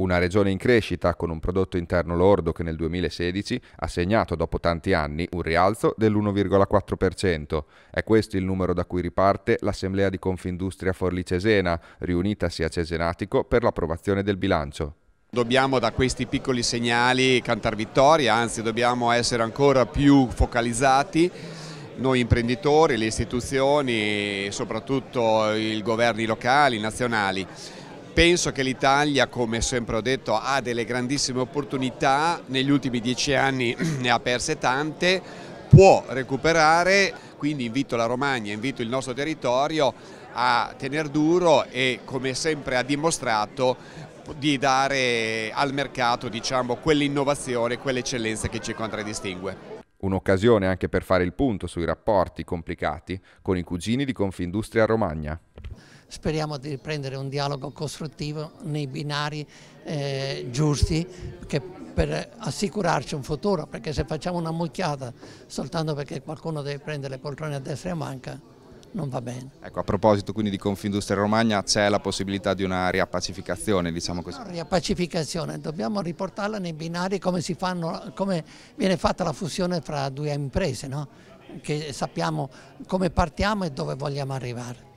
Una regione in crescita con un prodotto interno lordo che nel 2016 ha segnato dopo tanti anni un rialzo dell'1,4%. È questo il numero da cui riparte l'Assemblea di Confindustria Forlì Cesena, riunitasi a Cesenatico per l'approvazione del bilancio. Dobbiamo da questi piccoli segnali cantare vittoria, anzi dobbiamo essere ancora più focalizzati noi imprenditori, le istituzioni e soprattutto i governi locali, nazionali penso che l'Italia, come sempre ho detto, ha delle grandissime opportunità, negli ultimi dieci anni ne ha perse tante, può recuperare, quindi invito la Romagna, invito il nostro territorio a tenere duro e come sempre ha dimostrato di dare al mercato diciamo, quell'innovazione, quell'eccellenza che ci contraddistingue. Un'occasione anche per fare il punto sui rapporti complicati con i cugini di Confindustria Romagna speriamo di riprendere un dialogo costruttivo nei binari eh, giusti per assicurarci un futuro, perché se facciamo una mucchiata soltanto perché qualcuno deve prendere le poltrone a destra e a manca, non va bene. Ecco, a proposito quindi di Confindustria Romagna, c'è la possibilità di una riappacificazione, diciamo così? No, riappacificazione, dobbiamo riportarla nei binari come, fanno, come viene fatta la fusione fra due imprese, no? che sappiamo come partiamo e dove vogliamo arrivare.